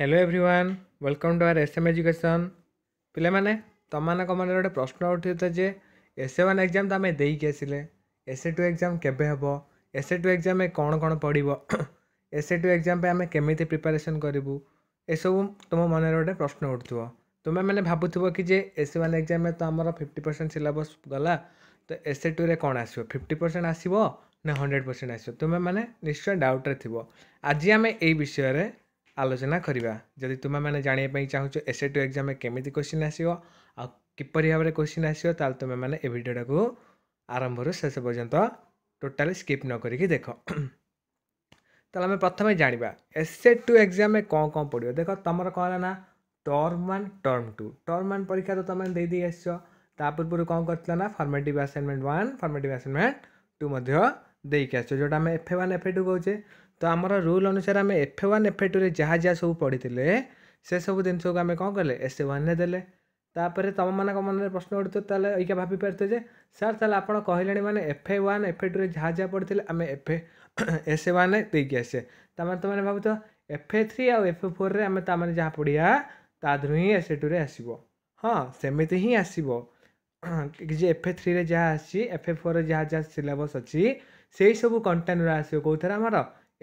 hello everyone welcome to R S M education ପିଲାମାନେ ତମମାନଙ୍କ ମନରେ ଗୋଟେ ପ୍ରଶ୍ନ ଉଠିଥିଲା ଯେ ଏସ୍ ଏ ୱାନ୍ ଏକ୍ଜାମ୍ ତ ଆମେ ଦେଇକି ଆସିଲେ ଏସ୍ ଏ ଟୁ ଏକ୍ଜାମ୍ କେବେ ହେବ ଏସ୍ ଏ ଟୁ ଏକ୍ଜାମ୍ରେ କ'ଣ କ'ଣ ପଡ଼ିବ ଏସ୍ ଏ ଟୁ ଏକ୍ଜାମ୍ ପାଇଁ ଆମେ କେମିତି ପ୍ରିପାରେସନ୍ କରିବୁ ଏସବୁ ତୁମ ମନରେ ଗୋଟେ ପ୍ରଶ୍ନ ଉଠୁଥିବ ତୁମେମାନେ ଭାବୁଥିବ କି ଯେ ଏସ୍ ଏ ୱାନ୍ ଏକ୍ଜାମ୍ରେ ତ ଆମର ଫିଫ୍ଟି ପରସେଣ୍ଟ ସିଲାବସ୍ ଗଲା ତ ଏସ୍ ଏ ଟୁରେ କ'ଣ ଆସିବ ଫିଫ୍ଟି ପରସେଣ୍ଟ ଆସିବ ନା ହଣ୍ଡ୍ରେଡ଼ ପରସେଣ୍ଟ ଆସିବ ତୁମେମାନେ ନିଶ୍ଚୟ ଡାଉଟ୍ରେ ଥିବ ଆଜି ଆମେ ଏଇ ବିଷୟରେ आलोचना करवा जदि तुम्हें जानापी चाहूँ एस ए टू एक्जाम केमी क्वेश्चन आसो आ किपर भाव में क्वेश्चन आसो तुम्हें यह भिडटा को आरंभ रु शेष पर्यटन टोटाली स्कीप न कर देख तो आम प्रथम जाना एस ए टू एक्जाम कौन कौन पड़ो देख तुम कहला ना term one term two term one परीक्षा तो तुम्हें दे पूर्व कौन करना formative assignment one formative assignment two मैं देखिए जो F one F A two कौचे ତ ଆମର ରୁଲ୍ ଅନୁସାରେ ଆମେ ଏଫ୍ ୱାନ୍ ଏଫ୍ ଟୁରେ ଯାହା ଯାହା ସବୁ ପଢ଼ିଥିଲେ ସେସବୁ ଜିନିଷକୁ ଆମେ କ'ଣ କଲେ ଏସ୍ ୱାନ୍ରେ ଦେଲେ ତାପରେ ତୁମମାନଙ୍କ ମନରେ ପ୍ରଶ୍ନ ଉଠୁଥିବ ତାହେଲେ ଏଇକା ଭାବିପାରୁଥିବ ଯେ ସାର୍ ତାହେଲେ ଆପଣ କହିଲେଣି ମାନେ F A one F A ଟୁରେ ଯାହା ଯାହା ପଢ଼ିଥିଲେ ଆମେ ଏଫ୍ ଏ ଏସ୍ ଏ ୱାନ୍ରେ ଦେଇକି ଆସିଛେ ତା'ମାନେ ତୁମେ ଭାବୁଥିବ ଏଫ୍ ଏ ଥ୍ରୀ ଆଉ ଏଫ୍ ଏ ଫୋର୍ରେ ଆମେ ତା'ମାନେ ଯାହା ପଢ଼ିବା ତା ଦେହରୁ ହିଁ ଏସ୍ ଏ ଟୁରେ ଆସିବ ହଁ ସେମିତି ହିଁ ଆସିବ ଯେ ଏଫ୍ ଏ ଥ୍ରୀରେ ଯାହା ଆସିଛି ଏଫ୍ ଏ ଫୋର୍ରେ ଯାହା ଯାହା ସିଲାବସ୍ ଅଛି ସେଇ ସବୁ କଣ୍ଟେଣ୍ଟରେ ଆସିବ କେଉଁଥିରେ ଆମର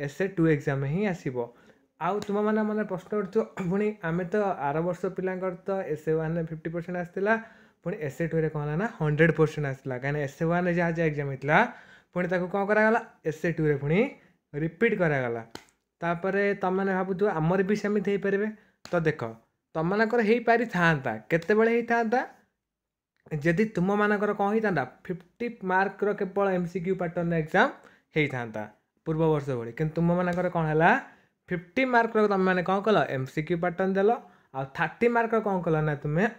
ଏସ୍ ଏ ଟୁ ଏକ୍ଜାମ୍ ହିଁ ଆସିବ ଆଉ ତୁମମାନେ ମାନେ ପ୍ରଶ୍ନ କରୁଥିବ ପୁଣି ଆମେ ତ ଆର ବର୍ଷ ପିଲାଙ୍କର ତ ଏସ୍ ଏ ୱାନ୍ରେ ଫିଫ୍ଟି ପରସେଣ୍ଟ ଆସିଥିଲା ପୁଣି ଏସ୍ ଏ ଟୁରେ କ'ଣ ହେଲା ନା ହଣ୍ଡ୍ରେଡ଼ ପରସେଣ୍ଟ ଆସିଲା କାହିଁକିନା ଏସ୍ ଏ ୱାନ୍ରେ ଯାହା ଯାହା ଏକ୍ଜାମ୍ ହେଇଥିଲା ପୁଣି ତାକୁ କ'ଣ କରାଗଲା ଏସ୍ ଏ ଟୁରେ ପୁଣି ରିପିଟ୍ କରାଗଲା ତାପରେ ତୁମମାନେ ଭାବୁଥିବ ଆମର ବି ସେମିତି ହେଇପାରିବେ ତ ଦେଖ ତୁମମାନଙ୍କର ହେଇପାରିଥାନ୍ତା କେତେବେଳେ ହେଇଥାନ୍ତା ଯଦି ତୁମମାନଙ୍କର କ'ଣ ହେଇଥାନ୍ତା ଫିଫ୍ଟି ମାର୍କର କେବଳ M C Q pattern exam ହେଇଥାନ୍ତା पूर्व वर्ष भाई कि तुम मैंने कौन है फिफ्टी मार्क तुम मैंने कौन कल एम सिक्यू पैटर्न देल आ थर्टी मार्क कौन कल ना तुम्हें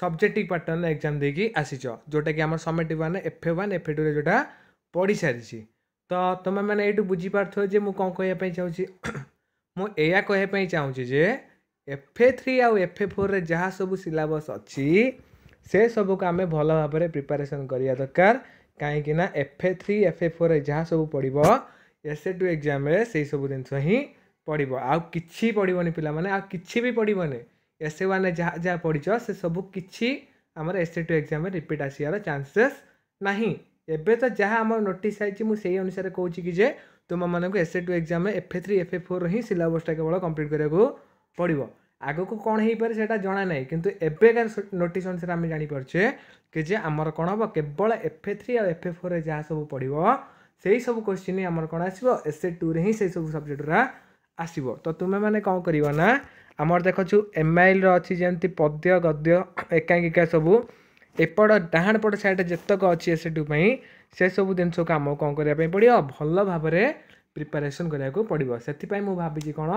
सब्जेक्टिव पैटर्न एक्जाम देकी आसीच जोटा कि आम समेट वाने F A one F A two जोटा पढ़ी सारी तो तुम मैंने यू बुझीपे कौन कह चाहिए मुझे या कहपाई चाहूँजे F A three F A four रे जहाँ सब सिलबस अच्छी से सब को आम भल भाव प्रिपेरेसन करवा दरकार कहीं F A three F A four जहाँ सब पढ़ ଏସେ ଟୁ ଏକ୍ଜାମ୍ରେ ସେହିସବୁ ଜିନିଷ ହିଁ ପଡ଼ିବ ଆଉ କିଛି ପଡ଼ିବନି ପିଲାମାନେ ଆଉ କିଛି ବି ପଡ଼ିବନି ଏସେ ୱାନ୍ରେ ଯାହା ଯାହା ପଢ଼ିଛ ସେ ସବୁ କିଛି ଆମର ଏସେ ଟୁ ଏକ୍ଜାମ୍ରେ ରିପିଟ୍ ଆସିବାର ଚାନ୍ସେସ୍ ନାହିଁ ଏବେ ତ ଯାହା ଆମର ନୋଟିସ୍ ଆସିଛି ମୁଁ ସେଇ ଅନୁସାରେ କହୁଛି କି ଯେ ତୁମମାନଙ୍କୁ ଏସେ ଟୁ ଏକ୍ଜାମ୍ରେ ଏଫ୍ ଥ୍ରୀ ଏଫ୍ ଫୋର୍ ହିଁ ସିଲାବସ୍ଟା କେବଳ କମ୍ପ୍ଲିଟ୍ କରିବାକୁ ପଡ଼ିବ ଆଗକୁ କ'ଣ ହେଇପାରେ ସେଇଟା ଜଣା ନାହିଁ କିନ୍ତୁ ଏବେକା ନୋଟିସ୍ ଅନୁସାରେ ଆମେ ଜାଣିପାରୁଛେ କି ଯେ ଆମର କ'ଣ ହେବ କେବଳ ଏଫ୍ ଥ୍ରୀ ଆଉ ଏଫ୍ ଫୋର୍ରେ ଯାହା ସବୁ ପଡ଼ିବ ସେହି ସବୁ କୋଶ୍ଚିନ୍ ଆମର କ'ଣ ଆସିବ ଏସ୍ଏ ଟୁରେ ହିଁ ସେଇ ସବୁ ସବଜେକ୍ଟଗୁଡ଼ା ଆସିବ ତ ତୁମେମାନେ କ'ଣ କରିବ ନା ଆମର ଦେଖୁଛୁ ଏମ୍ଆଇଏଲ୍ର ଅଛି ଯେମିତି ପଦ୍ୟ ଗଦ୍ୟ ଏକାଙ୍କିକା ସବୁ ଏପଟ ଡାହାଣ ପଟ ସାଇଡ଼୍ ଯେତେକ ଅଛି ଏସ୍ଏ ଟୁ ପାଇଁ ସେସବୁ ଜିନିଷକୁ ଆମକୁ କ'ଣ କରିବା ପାଇଁ ପଡ଼ିବ ଭଲ ଭାବରେ ପ୍ରିପାରେସନ୍ କରିବାକୁ ପଡ଼ିବ ସେଥିପାଇଁ ମୁଁ ଭାବିଛି କ'ଣ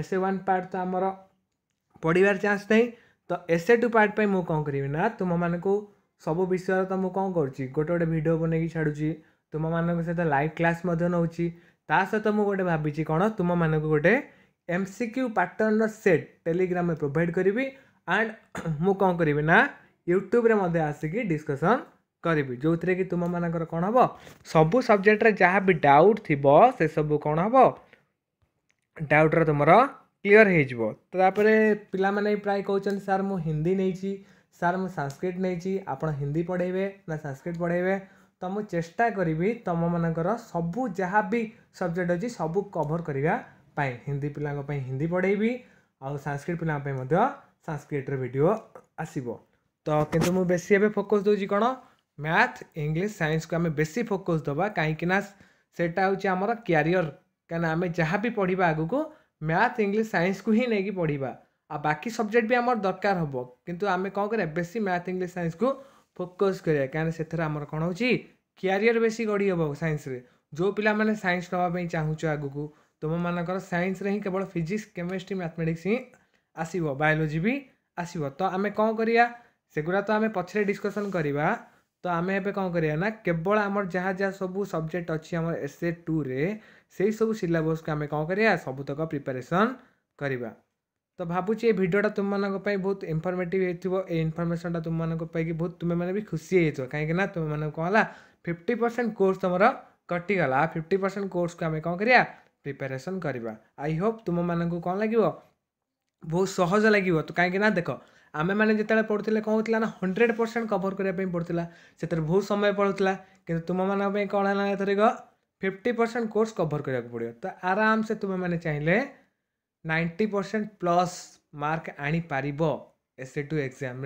ଏସ୍ଏ ୱାନ୍ ପାର୍ଟ ତ ଆମର ପଢ଼ିବାର ଚାନ୍ସ ନାହିଁ ତ ଏସ୍ଏ ଟୁ ପାର୍ଟ ପାଇଁ ମୁଁ କ'ଣ କରିବି ନା ତୁମମାନଙ୍କୁ ସବୁ ବିଷୟରେ ତ ମୁଁ କ'ଣ କରୁଛି ଗୋଟେ ଗୋଟେ ଭିଡ଼ିଓ ବନେଇକି ଛାଡ଼ୁଛି ତୁମମାନଙ୍କ ସହିତ ଲାଇଭ୍ କ୍ଲାସ୍ ମଧ୍ୟ ନେଉଛି ତା ସହିତ ମୁଁ ଗୋଟେ ଭାବିଛି କ'ଣ ତୁମମାନଙ୍କୁ ଗୋଟେ ଏମ୍ ସି କ୍ୟୁ ପାଟର୍ନର ସେଟ୍ ଟେଲିଗ୍ରାମରେ ପ୍ରୋଭାଇଡ଼ କରିବି ଆଣ୍ଡ ମୁଁ କ'ଣ କରିବି ନା ୟୁଟ୍ୟୁବରେ ମଧ୍ୟ ଆସିକି ଡିସ୍କସନ୍ କରିବି ଯେଉଁଥିରେ କି ତୁମମାନଙ୍କର କ'ଣ ହେବ ସବୁ ସବଜେକ୍ଟରେ ଯାହା ବି ଡାଉଟ୍ ଥିବ ସେସବୁ କ'ଣ ହେବ ଡାଉଟ୍ର ତୁମର କ୍ଲିଅର୍ ହେଇଯିବ ତାପରେ ପିଲାମାନେ ପ୍ରାୟ କହୁଛନ୍ତି ସାର୍ ମୁଁ ହିନ୍ଦୀ ନେଇଛି ସାର୍ ମୁଁ ସାଂସ୍କ୍ରିଟ୍ ନେଇଛି ଆପଣ ହିନ୍ଦୀ ପଢ଼େଇବେ ନା ସାଂସ୍କ୍ରିଟ୍ ପଢ଼େଇବେ तो मुझे चेष्टा करी तुम मानकर सब जहाँ भी सब्जेक्ट अच्छी सब कभर करने हिंदी पिला हिंदी पढ़े आउ सांस्क्रिट पाई सांस्क्रिट्र भिड आसब तो कितु मुझे बेस एवं फोकस दूसरी कौन मैथ इंग्लीश सैंस को आम बेस फोकस दवा कहीं से आम क्यारिअर कहीं आम जहाँ भी पढ़ा आग को मैथ इंग्लीश सैंस को ही नहीं पढ़ा आ बाकी सब्जेक्ट भी आम दरकार हम कि आम कौन कर बेस मैथ इंग्लीश सैंस को ଫୋକସ୍ କରିବା କାହିଁକିନା ସେଥିରେ ଆମର କ'ଣ ହେଉଛି କ୍ୟାରିୟର୍ ବେଶୀ ଗଢ଼ି ହେବ ସାଇନ୍ସରେ ଯେଉଁ ପିଲାମାନେ ସାଇନ୍ସ ନେବା ପାଇଁ ଚାହୁଁଛ ଆଗକୁ ତୁମମାନଙ୍କର ସାଇନ୍ସରେ ହିଁ କେବଳ ଫିଜିକ୍ସ କେମିଷ୍ଟ୍ରି ମ୍ୟାଥମେଟିକ୍ସ ହିଁ ଆସିବ ବାୟୋଲୋଜି ବି ଆସିବ ତ ଆମେ କ'ଣ କରିବା ସେଗୁଡ଼ା ତ ଆମେ ପଛରେ ଡିସ୍କସନ୍ କରିବା ତ ଆମେ ଏବେ କ'ଣ କରିବା ନା କେବଳ ଆମର ଯାହା ଯାହା ସବୁ ସବଜେକ୍ଟ ଅଛି ଆମର ଏସ୍ ଏ ଟୁରେ ସେଇ ସବୁ ସିଲାବସ୍କୁ ଆମେ କ'ଣ କରିବା ସବୁତକ ପ୍ରିପାରେସନ୍ କରିବା तो भाई ये भिडियोटा तुम मैं बहुत इनफर्मेटिव होती इनफर्मेसनटा तुम मैं बहुत तुम्हें भी खुशी होती है कहीं तुम मैं कौन है फिफ्टी परसेंट कोर्स तुम कटिगला फिफ्टी परसेंट कोर्स को आम कौन कर प्रिपेरेसन करवा आई होप तुम मैं कौन लगे बहुत सहज लगे तो कहीं देख आम मैंने जितने पढ़ुते कौन होता ना हंड्रेड परसेंट कभर करने पड़ता से बहुत समय पड़ूला कि तुम मानी कौन है ना फिफ्टी परसेंट कोर्स कभर करने को पड़ो तो आराम से तुम मैंने चाहिए नाइंटी परसेंट प्लस मार्क आनी पार एस ए टू एक्जाम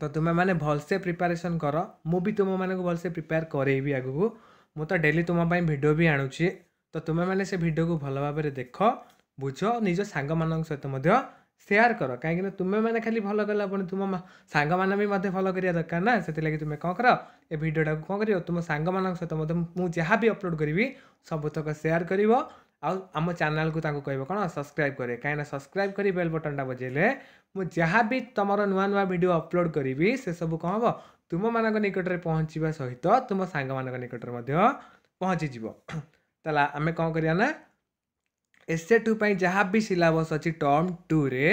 तो तुम्हें मैंने भलसे प्रिपेरेसन कर मु भी तुम्हें भलसे प्रिपेयर करेबी आगू मु तो डेली तुम्हें भिड भी आणुची तो तुम्हें से भिड को भल भाव देख बुझ निज सांग सहित सेयार कर कहीं तुम्हें खाली भल कल पे तुम सांग मैंने फलो करा दरकार ना से लगे तुम्हें कौन कर ए भिडटा कौन कर तुम सांग सहित मुझे जहाँ भी अपलोड करी सबुतक सेयार कर ଆଉ ଆମ ଚ୍ୟାନେଲ୍କୁ ତାଙ୍କୁ କହିବ କ'ଣ ସବସ୍କ୍ରାଇବ୍ କରିବେ କାହିଁକିନା ସବସ୍କ୍ରାଇବ୍ କରି ବେଲ୍ ବଟନ୍ଟା ବଜେଇଲେ ମୁଁ ଯାହା ବି ତୁମର ନୂଆ ନୂଆ ଭିଡ଼ିଓ ଅପଲୋଡ଼ କରିବି ସେସବୁ କ'ଣ ହେବ ତୁମମାନଙ୍କ ନିକଟରେ ପହଞ୍ଚିବା ସହିତ ତୁମ ସାଙ୍ଗମାନଙ୍କ ନିକଟରେ ମଧ୍ୟ ପହଞ୍ଚିଯିବ ତାହେଲେ ଆମେ କ'ଣ କରିବା ନା ଏସ୍ଏ ଟୁ ପାଇଁ ଯାହା ବି ସିଲାବସ୍ ଅଛି ଟର୍ମ ଟୁରେ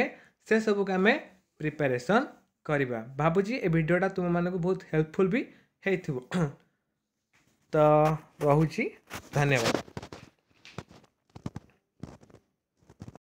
ସେସବୁକୁ ଆମେ ପ୍ରିପାରେସନ୍ କରିବା ଭାବୁଛି ଏ ଭିଡ଼ିଓଟା ତୁମମାନଙ୍କୁ ବହୁତ ହେଲ୍ପଫୁଲ୍ ବି ହେଇଥିବ ତ ରହୁଛି ଧନ୍ୟବାଦ